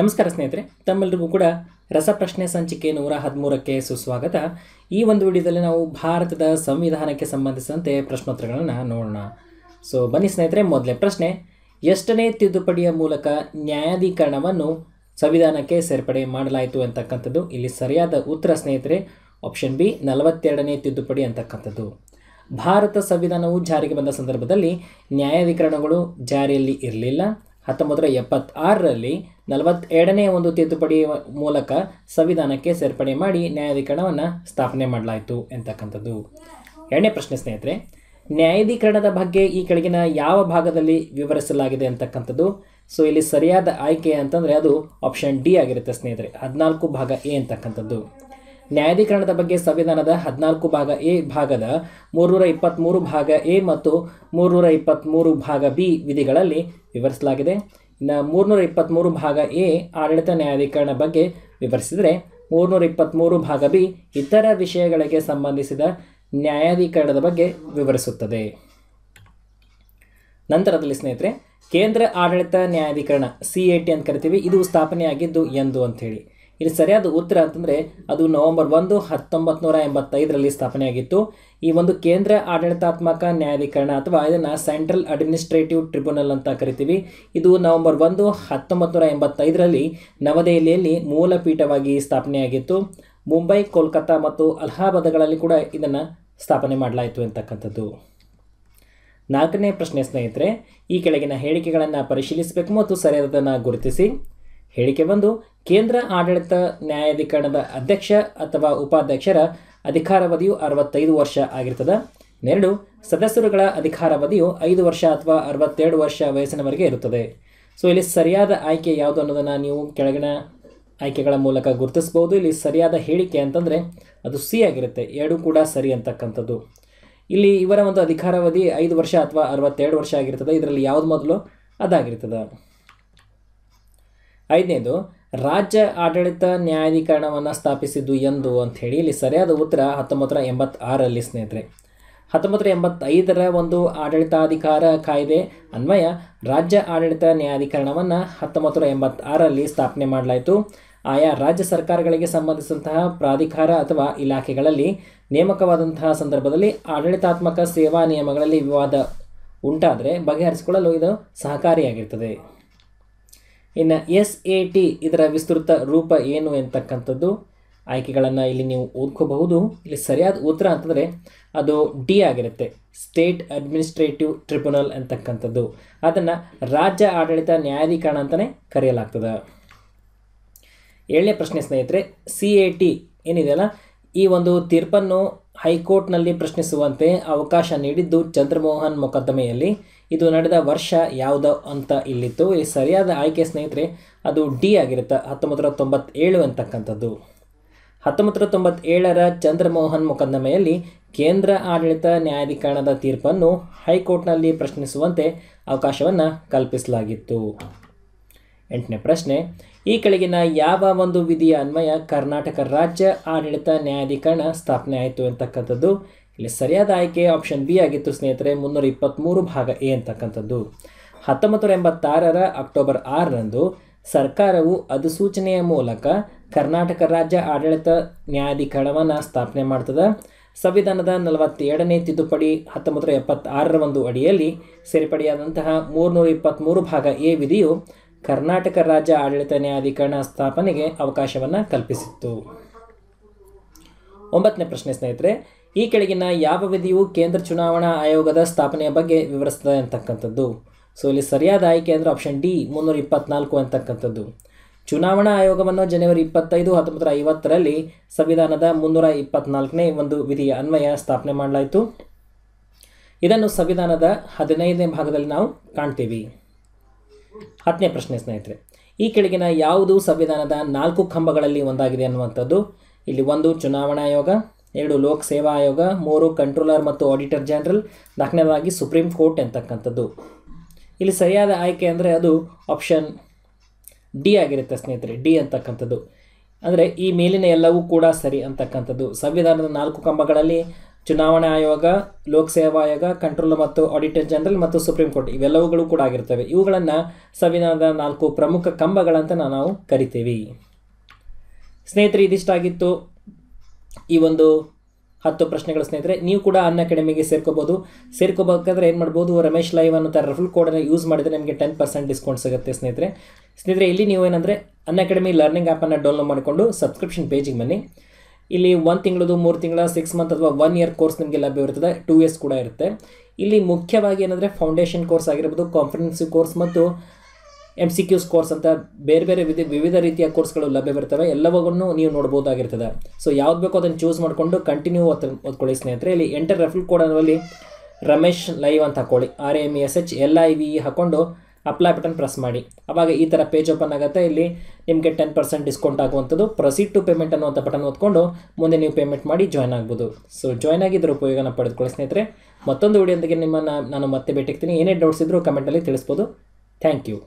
ನಮಸ್ಕಾರ ಸ್ನೇಹಿತರೆ ತಮ್ಮೆಲ್ಲರಿಗೂ ಕೂಡ ರಸಪ್ರಶ್ನೆ ಸಂಚಿಕೆ ನೂರ ಹದಿಮೂರಕ್ಕೆ ಸುಸ್ವಾಗತ ಈ ಒಂದು ವಿಡಿಯೋದಲ್ಲಿ ನಾವು ಭಾರತದ ಸಂವಿಧಾನಕ್ಕೆ ಸಂಬಂಧಿಸಿದಂತೆ ಪ್ರಶ್ನೋತ್ತರಗಳನ್ನು ನೋಡೋಣ ಸೊ ಬನ್ನಿ ಸ್ನೇಹಿತರೆ ಮೊದಲೇ ಪ್ರಶ್ನೆ ಎಷ್ಟನೇ ತಿದ್ದುಪಡಿಯ ಮೂಲಕ ನ್ಯಾಯಾಧೀಕರಣವನ್ನು ಸಂವಿಧಾನಕ್ಕೆ ಸೇರ್ಪಡೆ ಮಾಡಲಾಯಿತು ಅಂತಕ್ಕಂಥದ್ದು ಇಲ್ಲಿ ಸರಿಯಾದ ಉತ್ತರ ಸ್ನೇಹಿತರೆ ಆಪ್ಷನ್ ಬಿ ನಲವತ್ತೆರಡನೇ ತಿದ್ದುಪಡಿ ಅಂತಕ್ಕಂಥದ್ದು ಭಾರತ ಸಂವಿಧಾನವು ಜಾರಿಗೆ ಬಂದ ಸಂದರ್ಭದಲ್ಲಿ ನ್ಯಾಯಾಧೀಕರಣಗಳು ಜಾರಿಯಲ್ಲಿ ಇರಲಿಲ್ಲ ಹತ್ತೊಂಬತ್ತು ಎಪ್ಪತ್ತಾರರಲ್ಲಿ ನಲವತ್ತೆರಡನೇ ಒಂದು ತಿದ್ದುಪಡಿ ಮೂಲಕ ಸಂವಿಧಾನಕ್ಕೆ ಸೇರ್ಪಡೆ ಮಾಡಿ ನ್ಯಾಯಾಧೀಕರಣವನ್ನು ಸ್ಥಾಪನೆ ಮಾಡಲಾಯಿತು ಎಂತಕ್ಕಂಥದ್ದು ಎರಡನೇ ಪ್ರಶ್ನೆ ಸ್ನೇಹಿತರೆ ನ್ಯಾಯಾಧೀಕರಣದ ಬಗ್ಗೆ ಈ ಕೆಳಗಿನ ಯಾವ ಭಾಗದಲ್ಲಿ ವಿವರಿಸಲಾಗಿದೆ ಅಂತಕ್ಕಂಥದ್ದು ಸೊ ಇಲ್ಲಿ ಸರಿಯಾದ ಆಯ್ಕೆ ಅಂತಂದರೆ ಅದು ಆಪ್ಷನ್ ಡಿ ಆಗಿರುತ್ತೆ ಸ್ನೇಹಿತರೆ ಹದಿನಾಲ್ಕು ಭಾಗ ಎ ಅಂತಕ್ಕಂಥದ್ದು ನ್ಯಾಯಾಧೀಕರಣದ ಬಗ್ಗೆ ಸಂವಿಧಾನದ ಹದಿನಾಲ್ಕು ಭಾಗ ಎ ಭಾಗದ ಮೂರ್ನೂರ ಇಪ್ಪತ್ತ್ಮೂರು ಭಾಗ ಎ ಮತ್ತು ಮೂರುನೂರ ಇಪ್ಪತ್ತ್ಮೂರು ಭಾಗ ಬಿ ವಿಧಿಗಳಲ್ಲಿ ವಿವರಿಸಲಾಗಿದೆ ಇನ್ನು ಮೂರ್ನೂರ ಇಪ್ಪತ್ತ್ಮೂರು ಭಾಗ ಎ ಆಡಳಿತ ನ್ಯಾಯಾಧೀಕರಣ ಬಗ್ಗೆ ವಿವರಿಸಿದರೆ ಮೂರ್ನೂರ ಇಪ್ಪತ್ತ್ಮೂರು ಭಾಗ ಬಿ ಇತರ ವಿಷಯಗಳಿಗೆ ಸಂಬಂಧಿಸಿದ ನ್ಯಾಯಾಧೀಕರಣದ ಬಗ್ಗೆ ವಿವರಿಸುತ್ತದೆ ನಂತರದಲ್ಲಿ ಸ್ನೇಹಿತರೆ ಕೇಂದ್ರ ಆಡಳಿತ ನ್ಯಾಯಾಧೀಕರಣ ಸಿ ಎ ಟಿ ಅಂತ ಕರಿತೀವಿ ಇದು ಸ್ಥಾಪನೆಯಾಗಿದ್ದು ಎಂದು ಅಂಥೇಳಿ ಇಲ್ಲಿ ಸರಿಯಾದ ಉತ್ತರ ಅಂತಂದರೆ ಅದು ನವೆಂಬರ್ ಒಂದು ಹತ್ತೊಂಬತ್ತು ನೂರ ಎಂಬತ್ತೈದರಲ್ಲಿ ಸ್ಥಾಪನೆಯಾಗಿತ್ತು ಈ ಒಂದು ಕೇಂದ್ರ ಆಡಳಿತಾತ್ಮಕ ನ್ಯಾಯಾಧೀಕರಣ ಅಥವಾ ಇದನ್ನು ಸೆಂಟ್ರಲ್ ಅಡ್ಮಿನಿಸ್ಟ್ರೇಟಿವ್ ಟ್ರಿಬ್ಯುನಲ್ ಅಂತ ಕರಿತೀವಿ ಇದು ನವೆಂಬರ್ ಒಂದು ಹತ್ತೊಂಬತ್ತು ನೂರ ಎಂಬತ್ತೈದರಲ್ಲಿ ನವದೆಹಲಿಯಲ್ಲಿ ಮೂಲ ಪೀಠವಾಗಿ ಸ್ಥಾಪನೆಯಾಗಿತ್ತು ಮುಂಬೈ ಕೋಲ್ಕತ್ತಾ ಮತ್ತು ಅಲಹಾಬಾದ್ಗಳಲ್ಲಿ ಕೂಡ ಇದನ್ನು ಸ್ಥಾಪನೆ ಮಾಡಲಾಯಿತು ಅಂತಕ್ಕಂಥದ್ದು ನಾಲ್ಕನೇ ಪ್ರಶ್ನೆ ಸ್ನೇಹಿತರೆ ಈ ಕೆಳಗಿನ ಹೇಳಿಕೆಗಳನ್ನು ಪರಿಶೀಲಿಸಬೇಕು ಮತ್ತು ಸರಿಯಾದದನ್ನು ಗುರುತಿಸಿ ಹೇಳಿಕೆ ಬಂದು ಕೇಂದ್ರ ಆಡಳಿತ ನ್ಯಾಯಾಧಿಕರಣದ ಅಧ್ಯಕ್ಷ ಅಥವಾ ಉಪಾಧ್ಯಕ್ಷರ ಅಧಿಕಾರಾವಧಿಯು ಅರವತ್ತೈದು ವರ್ಷ ಆಗಿರ್ತದೆ ಎರಡು ಸದಸ್ಯರುಗಳ ಅಧಿಕಾರಾವಧಿಯು ಐದು ವರ್ಷ ಅಥವಾ ಅರವತ್ತೆರಡು ವರ್ಷ ವಯಸ್ಸಿನವರೆಗೆ ಇರುತ್ತದೆ ಸೊ ಇಲ್ಲಿ ಸರಿಯಾದ ಆಯ್ಕೆ ಯಾವುದು ಅನ್ನೋದನ್ನು ನೀವು ಕೆಳಗಿನ ಆಯ್ಕೆಗಳ ಮೂಲಕ ಗುರುತಿಸ್ಬೋದು ಇಲ್ಲಿ ಸರಿಯಾದ ಹೇಳಿಕೆ ಅಂತಂದರೆ ಅದು ಸಿ ಆಗಿರುತ್ತೆ ಎರಡೂ ಕೂಡ ಸರಿ ಅಂತಕ್ಕಂಥದ್ದು ಇಲ್ಲಿ ಇವರ ಒಂದು ಅಧಿಕಾರಾವಧಿ ಐದು ವರ್ಷ ಅಥವಾ ಅರವತ್ತೆರಡು ವರ್ಷ ಆಗಿರ್ತದೆ ಇದರಲ್ಲಿ ಯಾವುದು ಮೊದಲು ಅದಾಗಿರ್ತದೆ ಐದನೇದು ರಾಜ್ಯ ಆಡಳಿತ ನ್ಯಾಯಾಧಿಕರಣವನ್ನು ಸ್ಥಾಪಿಸಿದ್ದು ಎಂದು ಹೇಳಿ ಇಲ್ಲಿ ಸರಿಯಾದ ಉತ್ತರ ಹತ್ತೊಂಬತ್ತು ನೂರ ಎಂಬತ್ತಾರಲ್ಲಿ ಸ್ನೇಹಿತರೆ ಹತ್ತೊಂಬತ್ತು ನೂರ ಎಂಬತ್ತೈದರ ಒಂದು ಆಡಳಿತಾಧಿಕಾರ ಕಾಯ್ದೆ ಅನ್ವಯ ರಾಜ್ಯ ಆಡಳಿತ ನ್ಯಾಯಾಧಿಕರಣವನ್ನು ಹತ್ತೊಂಬತ್ತು ನೂರ ಎಂಬತ್ತಾರರಲ್ಲಿ ಸ್ಥಾಪನೆ ಮಾಡಲಾಯಿತು ಆಯಾ ರಾಜ್ಯ ಸರ್ಕಾರಗಳಿಗೆ ಸಂಬಂಧಿಸಿದಂತಹ ಪ್ರಾಧಿಕಾರ ಅಥವಾ ಇಲಾಖೆಗಳಲ್ಲಿ ನೇಮಕವಾದಂತಹ ಸಂದರ್ಭದಲ್ಲಿ ಆಡಳಿತಾತ್ಮಕ ಸೇವಾ ನಿಯಮಗಳಲ್ಲಿ ವಿವಾದ ಉಂಟಾದರೆ ಬಗೆಹರಿಸಿಕೊಳ್ಳಲು ಇದು ಸಹಕಾರಿಯಾಗಿರ್ತದೆ ಇನ್ನು ಎಸ್ ಎ ಟಿ ಇದರ ವಿಸ್ತೃತ ರೂಪ ಏನು ಎಂತಕ್ಕಂಥದ್ದು ಆಯ್ಕೆಗಳನ್ನು ಇಲ್ಲಿ ನೀವು ಓದ್ಕೋಬಹುದು ಇಲ್ಲಿ ಸರಿಯಾದ ಉತ್ತರ ಅಂತಂದರೆ ಅದು ಡಿ ಆಗಿರುತ್ತೆ ಸ್ಟೇಟ್ ಅಡ್ಮಿನಿಸ್ಟ್ರೇಟಿವ್ ಟ್ರಿಬ್ಯುನಲ್ ಅಂತಕ್ಕಂಥದ್ದು ಅದನ್ನು ರಾಜ್ಯ ಆಡಳಿತ ನ್ಯಾಯಾಧೀಕರಣ ಅಂತಲೇ ಕರೆಯಲಾಗ್ತದೆ ಏಳನೇ ಪ್ರಶ್ನೆ ಸ್ನೇಹಿತರೆ ಸಿ ಎ ಟಿ ಏನಿದೆಯಲ್ಲ ಈ ಒಂದು ತೀರ್ಪನ್ನು ಹೈಕೋರ್ಟ್ನಲ್ಲಿ ಪ್ರಶ್ನಿಸುವಂತೆ ಅವಕಾಶ ನೀಡಿದ್ದು ಚಂದ್ರಮೋಹನ್ ಮೊಕದ್ದಮೆಯಲ್ಲಿ ಇದು ನಡೆದ ವರ್ಷ ಯಾವುದು ಅಂತ ಇಲ್ಲಿತ್ತು ಸರಿಯಾದ ಆಯ್ಕೆ ಸ್ನೇಹಿತರೆ ಅದು ಡಿ ಆಗಿರುತ್ತೆ ಹತ್ತೊಂಬತ್ತು ನೂರ ತೊಂಬತ್ತೇಳು ಅಂತಕ್ಕಂಥದ್ದು ಹತ್ತೊಂಬತ್ತರ ತೊಂಬತ್ತೇಳರ ಚಂದ್ರಮೋಹನ್ ಮೊಕದ್ದಮೆಯಲ್ಲಿ ಕೇಂದ್ರ ಆಡಳಿತ ನ್ಯಾಯಾಧಿಕರಣದ ತೀರ್ಪನ್ನು ಹೈಕೋರ್ಟ್ನಲ್ಲಿ ಪ್ರಶ್ನಿಸುವಂತೆ ಅವಕಾಶವನ್ನು ಕಲ್ಪಿಸಲಾಗಿತ್ತು ಎಂಟನೇ ಪ್ರಶ್ನೆ ಈ ಕೆಳಗಿನ ಯಾವ ಒಂದು ವಿಧಿಯ ಅನ್ವಯ ಕರ್ನಾಟಕ ರಾಜ್ಯ ಆಡಳಿತ ನ್ಯಾಯಾಧಿಕರಣ ಸ್ಥಾಪನೆ ಆಯಿತು ಅಂತಕ್ಕಂಥದ್ದು ಇಲ್ಲಿ ಸರಿಯಾದ ಆಯ್ಕೆ ಆಪ್ಷನ್ ಬಿ ಆಗಿತ್ತು ಸ್ನೇಹಿತರೆ ಮುನ್ನೂರ ಇಪ್ಪತ್ತ್ಮೂರು ಭಾಗ ಎ ಅಂತಕ್ಕಂಥದ್ದು ಹತ್ತೊಂಬತ್ತು ನೂರ ಎಂಬತ್ತಾರರ ಅಕ್ಟೋಬರ್ ಆರರಂದು ಸರ್ಕಾರವು ಅಧಿಸೂಚನೆಯ ಮೂಲಕ ಕರ್ನಾಟಕ ರಾಜ್ಯ ಆಡಳಿತ ನ್ಯಾಯಾಧಿಕರಣವನ್ನು ಸ್ಥಾಪನೆ ಮಾಡ್ತದೆ ಸಂವಿಧಾನದ ನಲವತ್ತೆರಡನೇ ತಿದ್ದುಪಡಿ ಹತ್ತೊಂಬತ್ತು ನೂರ ಎಪ್ಪತ್ತಾರರ ಒಂದು ಅಡಿಯಲ್ಲಿ ಸೇರ್ಪಡೆಯಾದಂತಹ ಮೂರುನೂರ ಇಪ್ಪತ್ತ್ಮೂರು ಭಾಗ ಎ ವಿಧಿಯು ಕರ್ನಾಟಕ ರಾಜ್ಯ ಆಡಳಿತ ನ್ಯಾಯಾಧಿಕರಣ ಸ್ಥಾಪನೆಗೆ ಅವಕಾಶವನ್ನು ಕಲ್ಪಿಸಿತ್ತು ಒಂಬತ್ತನೇ ಪ್ರಶ್ನೆ ಸ್ನೇಹಿತರೆ ಈ ಕೆಳಗಿನ ಯಾವ ವಿಧಿಯು ಕೇಂದ್ರ ಚುನಾವಣಾ ಆಯೋಗದ ಸ್ಥಾಪನೆಯ ಬಗ್ಗೆ ವಿವರಿಸ್ತದೆ ಅಂತಕ್ಕಂಥದ್ದು ಸೊ ಇಲ್ಲಿ ಸರಿಯಾದ ಆಯ್ಕೆ ಅಂದರೆ ಆಪ್ಷನ್ ಡಿ ಮುನ್ನೂರ ಇಪ್ಪತ್ನಾಲ್ಕು ಅಂತಕ್ಕಂಥದ್ದು ಚುನಾವಣಾ ಆಯೋಗವನ್ನು ಜನವರಿ ಇಪ್ಪತ್ತೈದು ಹತ್ತೊಂಬತ್ತರ ಐವತ್ತರಲ್ಲಿ ಸಂವಿಧಾನದ ಮುನ್ನೂರ ಇಪ್ಪತ್ನಾಲ್ಕನೇ ಒಂದು ವಿಧಿಯ ಅನ್ವಯ ಸ್ಥಾಪನೆ ಮಾಡಲಾಯಿತು ಇದನ್ನು ಸಂವಿಧಾನದ ಹದಿನೈದನೇ ಭಾಗದಲ್ಲಿ ನಾವು ಕಾಣ್ತೀವಿ ಹತ್ತನೇ ಪ್ರಶ್ನೆ ಸ್ನೇಹಿತರೆ ಈ ಕೆಳಗಿನ ಯಾವುದು ಸಂವಿಧಾನದ ನಾಲ್ಕು ಕಂಬಗಳಲ್ಲಿ ಒಂದಾಗಿದೆ ಅನ್ನುವಂಥದ್ದು ಇಲ್ಲಿ ಒಂದು ಚುನಾವಣಾ ಆಯೋಗ ಎರಡು ಲೋಕ ಸೇವಾ ಆಯೋಗ ಮೂರು ಕಂಟ್ರೋಲರ್ ಮತ್ತು ಆಡಿಟರ್ ಜನರಲ್ ನಾಲ್ಕನೇದಾಗಿ ಸುಪ್ರೀಂ ಕೋರ್ಟ್ ಅಂತಕ್ಕಂಥದ್ದು ಇಲ್ಲಿ ಸರಿಯಾದ ಆಯ್ಕೆ ಅಂದರೆ ಅದು ಆಪ್ಷನ್ ಡಿ ಆಗಿರುತ್ತೆ ಸ್ನೇಹಿತರೆ ಡಿ ಅಂತಕ್ಕಂಥದ್ದು ಅಂದರೆ ಈ ಮೇಲಿನ ಎಲ್ಲವೂ ಕೂಡ ಸರಿ ಅಂತಕ್ಕಂಥದ್ದು ಸಂವಿಧಾನದ ನಾಲ್ಕು ಕಂಬಗಳಲ್ಲಿ ಚುನಾವಣಾ ಆಯೋಗ ಲೋಕಸೇವಾ ಆಯೋಗ ಕಂಟ್ರೋಲ್ ಮತ್ತು ಆಡಿಟರ್ ಜನರಲ್ ಮತ್ತು ಸುಪ್ರೀಂ ಕೋರ್ಟ್ ಇವೆಲ್ಲವುಗಳು ಕೂಡ ಆಗಿರ್ತವೆ ಇವುಗಳನ್ನು ಸಂವಿಧಾನದ ನಾಲ್ಕು ಪ್ರಮುಖ ಕಂಬಗಳಂತ ನಾವು ಕರಿತೀವಿ ಸ್ನೇಹಿತರೆ ಇದಿಷ್ಟಾಗಿತ್ತು ಈ ಒಂದು ಹತ್ತು ಪ್ರಶ್ನೆಗಳು ಸ್ನೇಹಿತರೆ ನೀವು ಕೂಡ ಅನ್ ಅಕಾಡೆಮಿಗೆ ಸೇರ್ಕೋಬೋದು ಸೇರ್ಕೋಬೇಕಾದ್ರೆ ಏನು ಮಾಡ್ಬೋದು ರಮೇಶ್ ಲೈವ್ ಅನ್ನೋ ಥರ ಕೋಡನ್ನು ಯೂಸ್ ಮಾಡಿದರೆ ನಿಮಗೆ ಟೆನ್ ಪರ್ಸೆಂಟ್ ಡಿಸ್ಕೌಂಟ್ ಸಿಗುತ್ತೆ ಸ್ನೇಹಿತರೆ ಸ್ನೇಹಿತರೆ ಇಲ್ಲಿ ನೀವು ಏನಂದರೆ ಅನ್ ಅಕಾಡೆಮಿ ಲರ್ನಿಂಗ್ ಆ್ಯಪನ್ನು ಡೌನ್ಲೋಡ್ ಮಾಡಿಕೊಂಡು ಸಬ್ಸ್ಕ್ರಿಪ್ಷನ್ ಪೇಜಿಗೆ ಬನ್ನಿ ಇಲ್ಲಿ ಒಂದು ತಿಂಗಳದು ಮೂರು ತಿಂಗಳ ಸಿಕ್ಸ್ ಮಂತ್ ಅಥವಾ ಒನ್ ಇಯರ್ ಕೋರ್ಸ್ ನಿಮಗೆ ಲಭ್ಯವಿರುತ್ತದೆ ಟೂ ಇಯರ್ಸ್ ಕೂಡ ಇರುತ್ತೆ ಇಲ್ಲಿ ಮುಖ್ಯವಾಗಿ ಏನಂದರೆ ಫೌಂಡೇಶನ್ ಕೋರ್ಸ್ ಆಗಿರ್ಬೋದು ಕಾನ್ಫಿಡೆನ್ಸಿವ್ ಕೋರ್ಸ್ ಮತ್ತು ಎಮ್ ಸಿ ಕ್ಯೂಸ್ ಕೋರ್ಸ್ ಅಂತ ಬೇರೆ ಬೇರೆ ವಿಧ ವಿವಿಧ ರೀತಿಯ ಕೋರ್ಸ್ಗಳು ಲಭ್ಯವಿರ್ತವೆ ಎಲ್ಲವನ್ನೂ ನೀವು ನೋಡ್ಬೋದಾಗಿರ್ತದೆ ಸೊ ಯಾವ್ದು ಬೇಕೋ ಅದನ್ನು ಚೂಸ್ ಮಾಡಿಕೊಂಡು ಕಂಟಿನ್ಯೂ ಓದ್ ಓದ್ಕೊಳ್ಳಿ ಸ್ನೇಹಿತರೆ ಇಲ್ಲಿ ಎಂಟರ್ ರೆಫಲ್ ಕೋಡ್ ಅನ್ನೋಲ್ಲಿ ರಮೇಶ್ ಲೈವ್ ಅಂತ ಹಾಕೊಳ್ಳಿ R M S H L I V ಹಾಕ್ಕೊಂಡು ಅಪ್ಲೈ ಬಟನ್ ಪ್ರೆಸ್ ಮಾಡಿ ಅವಾಗ ಈ ಥರ ಪೇಜ್ ಓಪನ್ ಆಗುತ್ತೆ ಇಲ್ಲಿ ನಿಮಗೆ ಟೆನ್ ಪರ್ಸೆಂಟ್ ಡಿಸ್ಕೌಂಟ್ ಆಗುವಂಥದ್ದು ಪ್ರೊಸೀಡ್ ಟು ಪೇಮೆಂಟ್ ಅನ್ನುವಂಥ ಬಟನ್ ಓದ್ಕೊಂಡು ಮುಂದೆ ನೀವು ಪೇಮೆಂಟ್ ಮಾಡಿ ಜಾಯ್ನ್ ಆಗ್ಬೋದು ಸೊ ಜಾಯ್ನ್ ಆಗಿದ್ದರ ಉಪಯೋಗನ ಪಡೆದುಕೊಳ್ಳಿ ಸ್ನೇಹಿತರೆ ಮತ್ತೊಂದು ವಿಡಿಯೋದಕ್ಕೆ ನಿಮ್ಮನ್ನು ನಾನು ಮತ್ತೆ ಭೇಟಿಗ್ತೀನಿ ಏನೇ ಡೌಟ್ಸ್ ಇದ್ದರೂ ಕಮೆಂಟಲ್ಲಿ ತಿಳಿಸ್ಬೋದು ಥ್ಯಾಂಕ್ ಯು